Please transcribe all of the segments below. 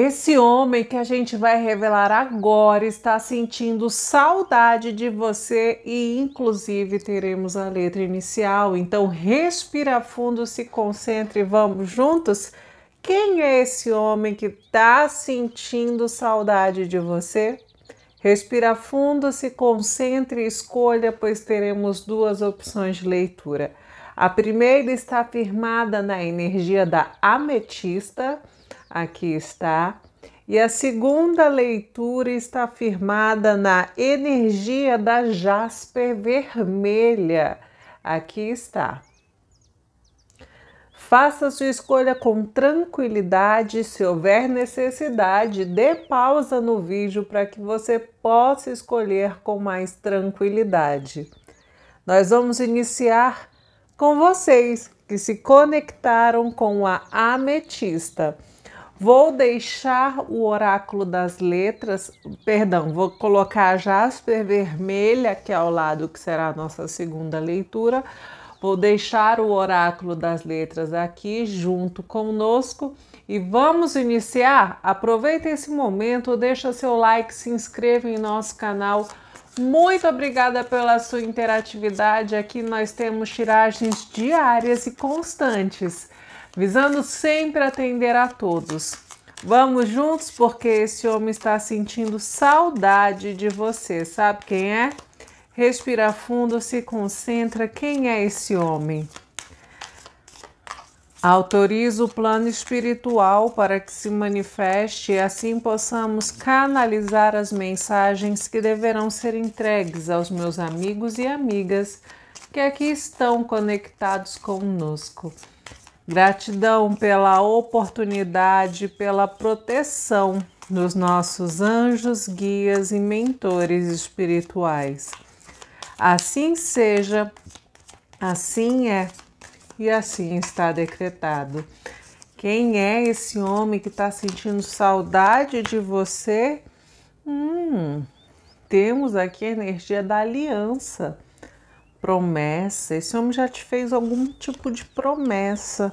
Esse homem que a gente vai revelar agora está sentindo saudade de você e, inclusive, teremos a letra inicial. Então, respira fundo, se concentre, vamos juntos? Quem é esse homem que está sentindo saudade de você? Respira fundo, se concentre e escolha, pois teremos duas opções de leitura. A primeira está firmada na energia da ametista aqui está. E a segunda leitura está firmada na energia da jasper vermelha. Aqui está. Faça sua escolha com tranquilidade. Se houver necessidade, dê pausa no vídeo para que você possa escolher com mais tranquilidade. Nós vamos iniciar com vocês que se conectaram com a ametista. Vou deixar o oráculo das letras, perdão, vou colocar a Jasper Vermelha aqui é ao lado, que será a nossa segunda leitura. Vou deixar o oráculo das letras aqui junto conosco e vamos iniciar. Aproveita esse momento, deixa seu like, se inscreva em nosso canal. Muito obrigada pela sua interatividade. Aqui nós temos tiragens diárias e constantes visando sempre atender a todos. Vamos juntos porque esse homem está sentindo saudade de você. Sabe quem é? Respira fundo, se concentra. Quem é esse homem? Autoriza o plano espiritual para que se manifeste e assim possamos canalizar as mensagens que deverão ser entregues aos meus amigos e amigas que aqui estão conectados conosco. Gratidão pela oportunidade, pela proteção dos nossos anjos, guias e mentores espirituais. Assim seja, assim é e assim está decretado. Quem é esse homem que está sentindo saudade de você? Hum, temos aqui a energia da aliança promessa. Esse homem já te fez algum tipo de promessa,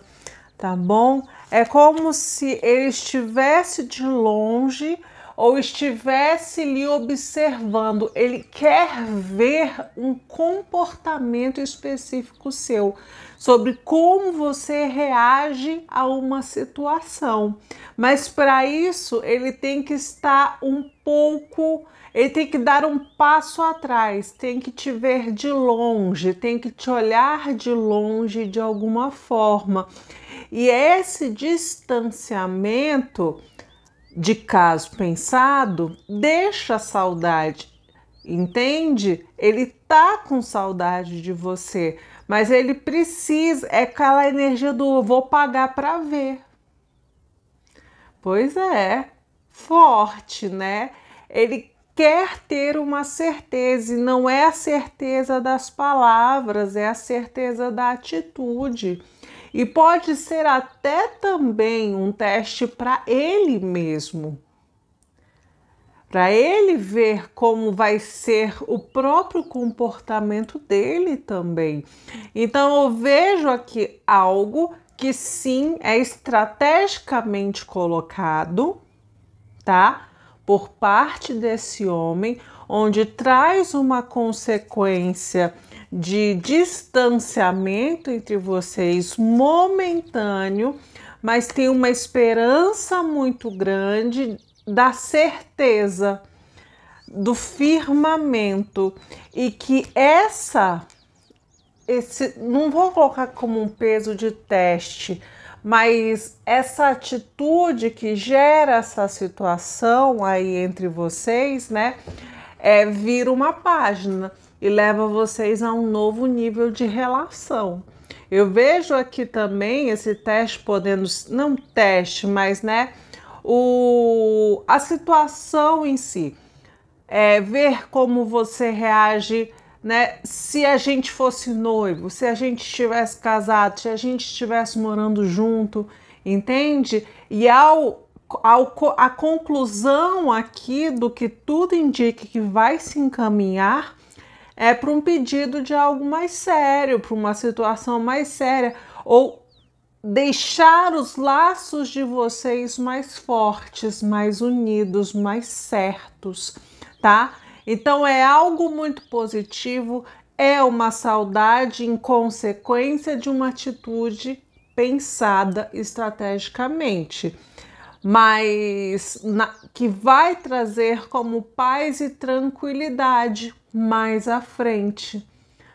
tá bom? É como se ele estivesse de longe ou estivesse lhe observando, ele quer ver um comportamento específico seu, sobre como você reage a uma situação. Mas para isso, ele tem que estar um pouco, ele tem que dar um passo atrás, tem que te ver de longe, tem que te olhar de longe de alguma forma. E esse distanciamento de caso pensado deixa saudade, entende? Ele tá com saudade de você, mas ele precisa, é aquela energia do vou pagar para ver. Pois é, forte, né? Ele quer ter uma certeza e não é a certeza das palavras, é a certeza da atitude e pode ser até também um teste para ele mesmo, para ele ver como vai ser o próprio comportamento dele também. Então eu vejo aqui algo que sim é estrategicamente colocado, tá? Por parte desse homem, onde traz uma consequência de distanciamento entre vocês momentâneo, mas tem uma esperança muito grande da certeza do firmamento e que essa esse não vou colocar como um peso de teste, mas essa atitude que gera essa situação aí entre vocês, né, é vir uma página e leva vocês a um novo nível de relação. Eu vejo aqui também esse teste podendo, não teste, mas né, o, a situação em si. É, ver como você reage, né? Se a gente fosse noivo, se a gente estivesse casado, se a gente estivesse morando junto, entende? E ao, ao a conclusão aqui do que tudo indica que vai se encaminhar é para um pedido de algo mais sério, para uma situação mais séria, ou deixar os laços de vocês mais fortes, mais unidos, mais certos, tá? Então é algo muito positivo, é uma saudade em consequência de uma atitude pensada estrategicamente, mas na, que vai trazer como paz e tranquilidade mais à frente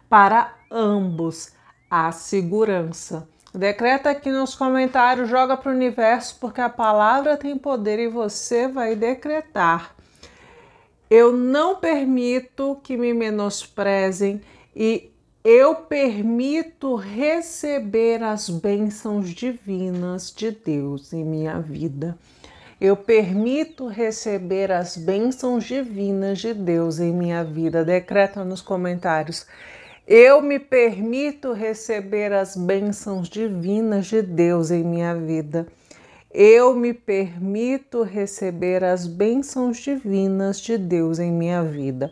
para ambos a segurança. Decreta aqui nos comentários, joga para o universo, porque a palavra tem poder e você vai decretar. Eu não permito que me menosprezem e eu permito receber as bênçãos divinas de Deus em minha vida. Eu permito receber as bênçãos divinas de Deus em minha vida. Decreta nos comentários. Eu me permito receber as bênçãos divinas de Deus em minha vida. Eu me permito receber as bênçãos divinas de Deus em minha vida.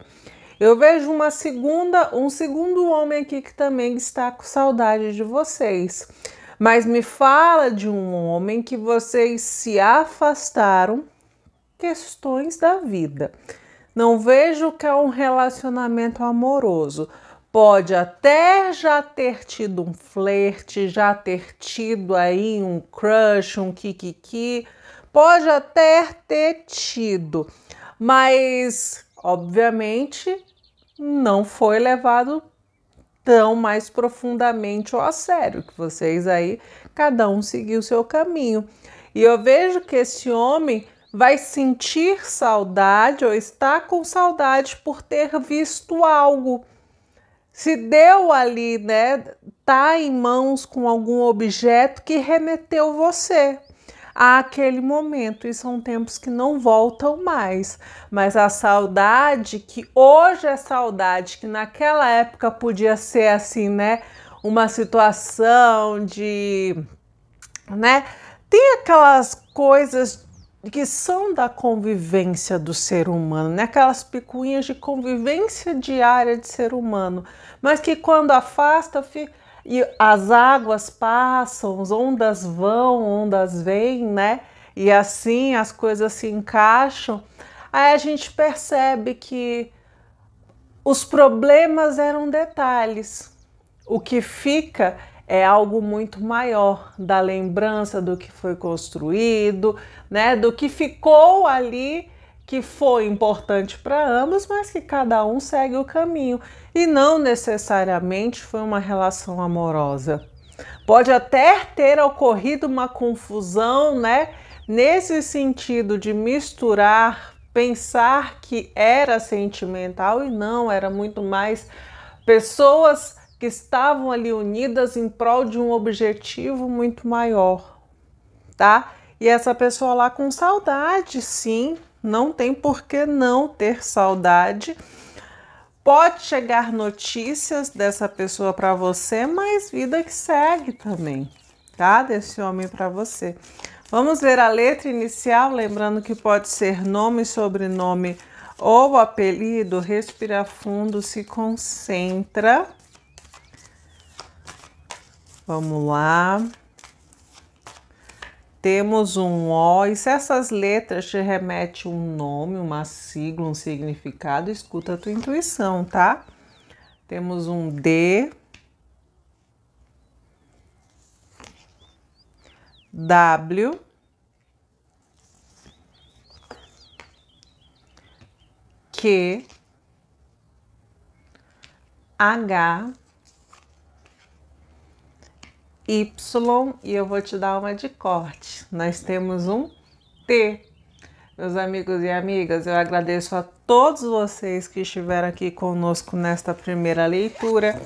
Eu vejo uma segunda, um segundo homem aqui que também está com saudade de vocês. Mas me fala de um homem que vocês se afastaram questões da vida. Não vejo que é um relacionamento amoroso. Pode até já ter tido um flerte, já ter tido aí um crush, um kikiki, pode até ter tido, mas obviamente não foi levado tão mais profundamente ou a sério, que vocês aí, cada um seguiu o seu caminho. E eu vejo que esse homem vai sentir saudade ou está com saudade por ter visto algo. Se deu ali, né? Tá em mãos com algum objeto que remeteu você àquele momento e são tempos que não voltam mais. Mas a saudade que hoje é saudade, que naquela época podia ser assim, né? Uma situação de, né? Tem aquelas coisas que são da convivência do ser humano, né? aquelas picuinhas de convivência diária de ser humano, mas que quando afasta, fica e as águas passam, as ondas vão, ondas vêm, né? E assim as coisas se encaixam. Aí a gente percebe que os problemas eram detalhes. O que fica é algo muito maior da lembrança do que foi construído, né? Do que ficou ali que foi importante para ambos, mas que cada um segue o caminho e não necessariamente foi uma relação amorosa. Pode até ter ocorrido uma confusão, né? Nesse sentido de misturar, pensar que era sentimental e não, era muito mais pessoas que estavam ali unidas em prol de um objetivo muito maior, tá? E essa pessoa lá com saudade, sim, não tem por que não ter saudade. Pode chegar notícias dessa pessoa para você, mas vida que segue também, tá? Desse homem para você. Vamos ver a letra inicial, lembrando que pode ser nome, sobrenome ou apelido. Respira fundo, se concentra. Vamos lá temos um O, e se essas letras te remetem um nome, uma sigla, um significado, escuta a tua intuição, tá? Temos um D. W. Q. H. Y e eu vou te dar uma de corte. Nós temos um T. Meus amigos e amigas, eu agradeço a todos vocês que estiveram aqui conosco nesta primeira leitura.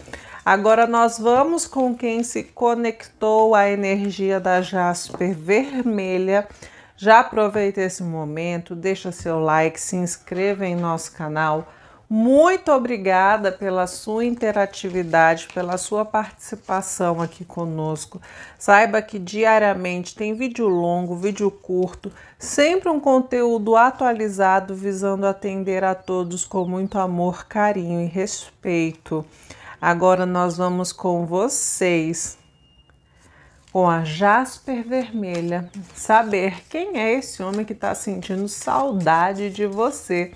Agora nós vamos com quem se conectou à energia da Jasper Vermelha. Já aproveita esse momento, deixa seu like, se inscreva em nosso canal muito obrigada pela sua interatividade, pela sua participação aqui conosco. Saiba que diariamente tem vídeo longo, vídeo curto, sempre um conteúdo atualizado visando atender a todos com muito amor, carinho e respeito. Agora nós vamos com vocês com a Jasper Vermelha, saber quem é esse homem que está sentindo saudade de você.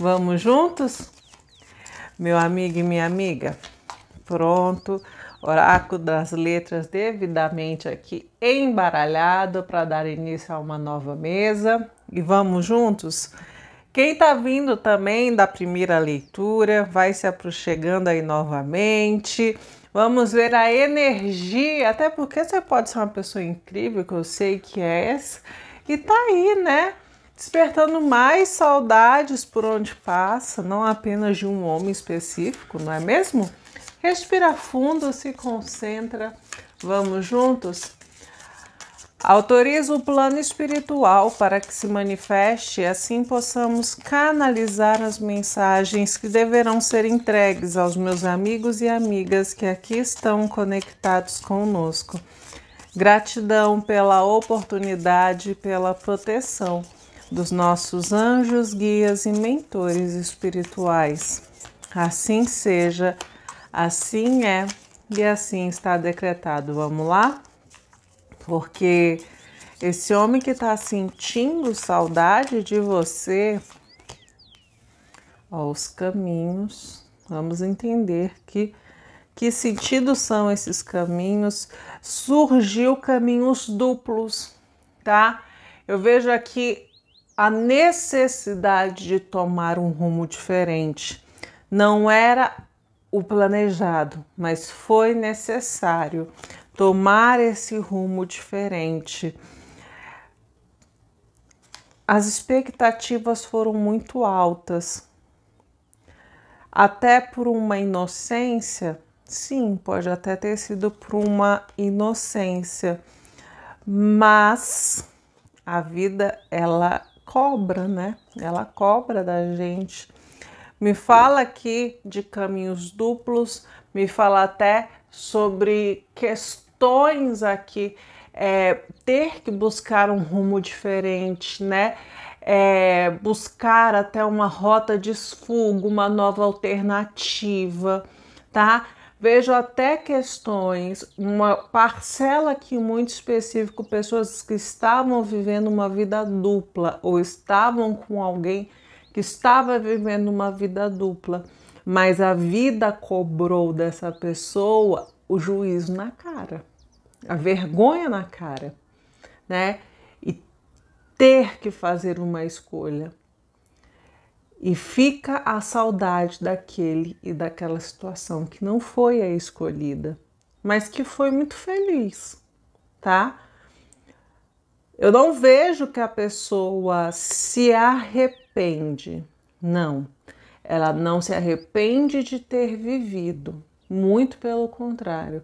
Vamos juntos? Meu amigo e minha amiga, pronto. Oráculo das letras devidamente aqui embaralhado para dar início a uma nova mesa. E vamos juntos? Quem está vindo também da primeira leitura vai se aproximando aí novamente. Vamos ver a energia, até porque você pode ser uma pessoa incrível, que eu sei que é essa, e tá aí, né? despertando mais saudades por onde passa, não apenas de um homem específico, não é mesmo? Respira fundo, se concentra, vamos juntos? Autoriza o plano espiritual para que se manifeste e assim possamos canalizar as mensagens que deverão ser entregues aos meus amigos e amigas que aqui estão conectados conosco. Gratidão pela oportunidade e pela proteção dos nossos anjos, guias e mentores espirituais. Assim seja, assim é e assim está decretado. Vamos lá? Porque esse homem que está sentindo saudade de você, os caminhos, vamos entender que. Que sentido são esses caminhos? Surgiu caminhos duplos, tá? Eu vejo aqui a necessidade de tomar um rumo diferente. Não era o planejado, mas foi necessário tomar esse rumo diferente. As expectativas foram muito altas. Até por uma inocência, sim, pode até ter sido por uma inocência, mas a vida ela cobra, né? Ela cobra da gente. Me fala aqui de caminhos duplos, me fala até sobre questões aqui, é, ter que buscar um rumo diferente, né? É, buscar até uma rota de esfugo, uma nova alternativa, tá? vejo até questões, uma parcela aqui muito específico, pessoas que estavam vivendo uma vida dupla ou estavam com alguém que estava vivendo uma vida dupla, mas a vida cobrou dessa pessoa o juízo na cara, a vergonha na cara, né? E ter que fazer uma escolha e fica a saudade daquele e daquela situação que não foi a escolhida, mas que foi muito feliz, tá? Eu não vejo que a pessoa se arrepende, não. Ela não se arrepende de ter vivido, muito pelo contrário.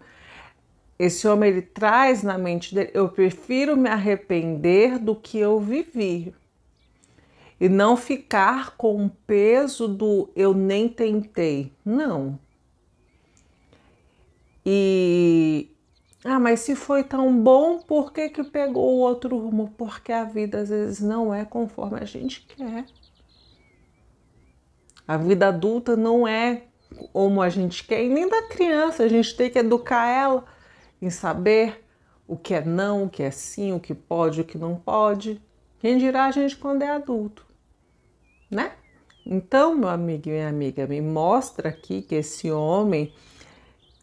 Esse homem ele traz na mente dele: eu prefiro me arrepender do que eu vivi, e não ficar com o peso do eu nem tentei. Não. E ah, mas se foi tão bom, por que que pegou o outro rumo? Porque a vida às vezes não é conforme a gente quer. A vida adulta não é como a gente quer e nem da criança, a gente tem que educar ela em saber o que é não, o que é sim, o que pode, o que não pode dirá a gente quando é adulto, né? Então, meu amigo e minha amiga, me mostra aqui que esse homem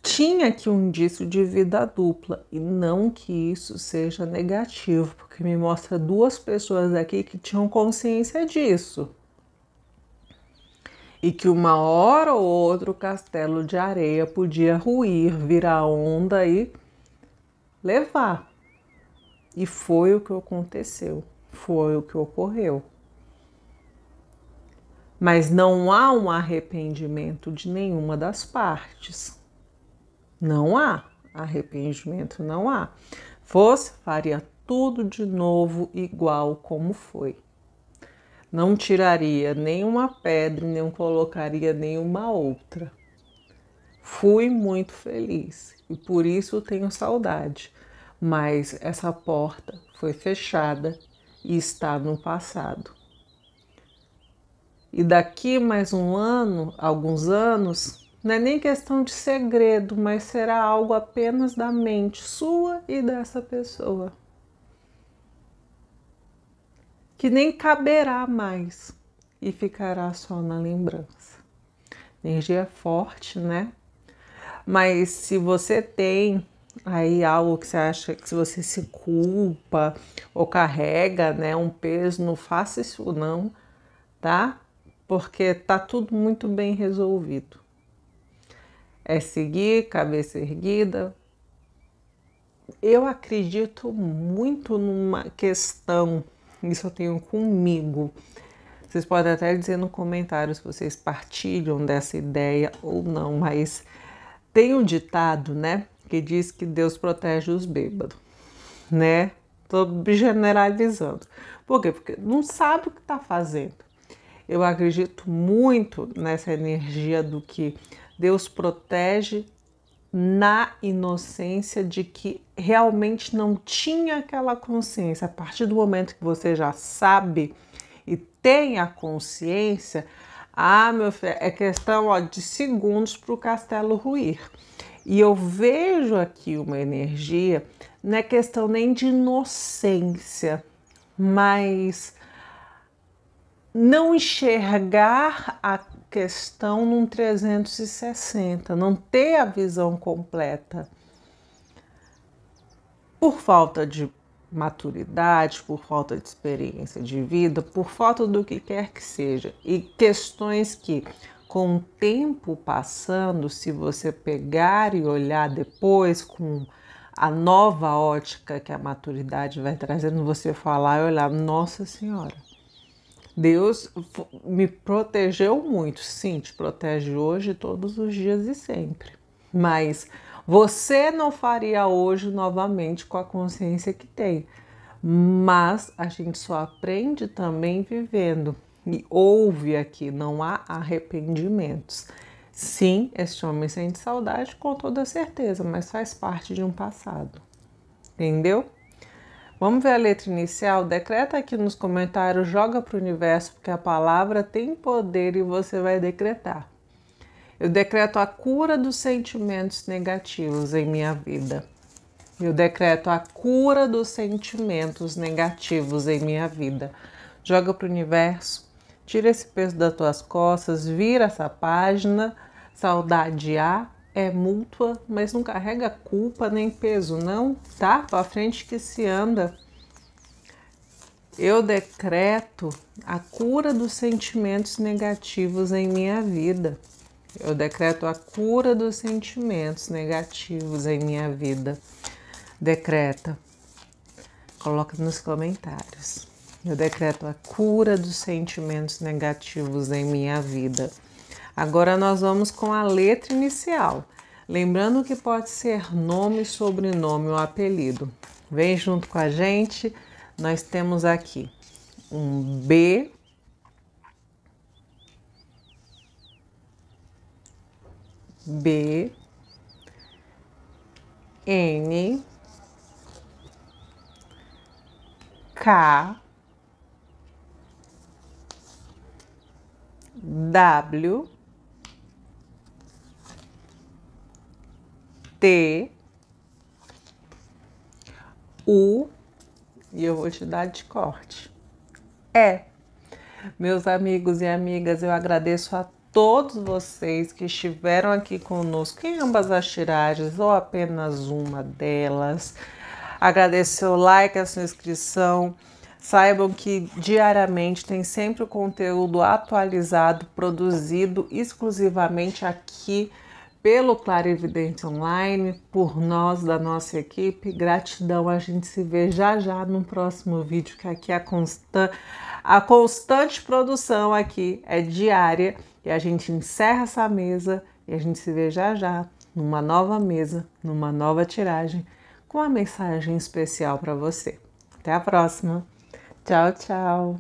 tinha aqui um indício de vida dupla e não que isso seja negativo, porque me mostra duas pessoas aqui que tinham consciência disso. E que uma hora ou outra o castelo de areia podia ruir, virar onda e levar. E foi o que aconteceu. Foi o que ocorreu. Mas não há um arrependimento de nenhuma das partes. Não há arrependimento, não há. Fosse, faria tudo de novo igual como foi. Não tiraria nenhuma pedra, nem colocaria nenhuma outra. Fui muito feliz e por isso tenho saudade, mas essa porta foi fechada e está no passado. E daqui mais um ano, alguns anos, não é nem questão de segredo, mas será algo apenas da mente sua e dessa pessoa. Que nem caberá mais e ficará só na lembrança. Energia forte, né? Mas se você tem aí algo que você acha que se você se culpa ou carrega, né, um peso, não faça isso não, tá? Porque tá tudo muito bem resolvido. É seguir, cabeça erguida. Eu acredito muito numa questão, isso eu tenho comigo. Vocês podem até dizer no comentário se vocês partilham dessa ideia ou não, mas tem um ditado, né? que diz que Deus protege os bêbados, né? Tô generalizando. Por quê? Porque não sabe o que está fazendo. Eu acredito muito nessa energia do que Deus protege na inocência de que realmente não tinha aquela consciência. A partir do momento que você já sabe e tem a consciência, ah, meu filho, é questão ó, de segundos para o castelo ruir. E eu vejo aqui uma energia, não é questão nem de inocência, mas não enxergar a questão num 360, não ter a visão completa. Por falta de maturidade, por falta de experiência de vida, por falta do que quer que seja, e questões que com o tempo passando, se você pegar e olhar depois com a nova ótica que a maturidade vai trazendo, você falar e olhar, nossa senhora, Deus me protegeu muito. Sim, te protege hoje, todos os dias e sempre. Mas você não faria hoje novamente com a consciência que tem. Mas a gente só aprende também vivendo me ouve aqui, não há arrependimentos. Sim, este homem sente saudade com toda certeza, mas faz parte de um passado. Entendeu? Vamos ver a letra inicial? Decreta aqui nos comentários, joga para o universo, porque a palavra tem poder e você vai decretar. Eu decreto a cura dos sentimentos negativos em minha vida. Eu decreto a cura dos sentimentos negativos em minha vida. Joga para o universo Tira esse peso das tuas costas, vira essa página. Saudade há, é mútua, mas não carrega culpa nem peso, não, tá? Pra frente que se anda. Eu decreto a cura dos sentimentos negativos em minha vida. Eu decreto a cura dos sentimentos negativos em minha vida. Decreta. Coloca nos comentários. Eu decreto a cura dos sentimentos negativos em minha vida. Agora nós vamos com a letra inicial. Lembrando que pode ser nome, sobrenome ou apelido. Vem junto com a gente. Nós temos aqui um B, B, N, K, W T U e eu vou te dar de corte. É. Meus amigos e amigas, eu agradeço a todos vocês que estiveram aqui conosco em ambas as tiragens ou apenas uma delas. Agradeço o like, a sua inscrição. Saibam que diariamente tem sempre o conteúdo atualizado, produzido exclusivamente aqui pelo Clarividente Online, por nós da nossa equipe. Gratidão, a gente se vê já já no próximo vídeo, que aqui é a, consta a constante produção aqui é diária e a gente encerra essa mesa e a gente se vê já já numa nova mesa, numa nova tiragem com uma mensagem especial para você. Até a próxima. Tchau, tchau.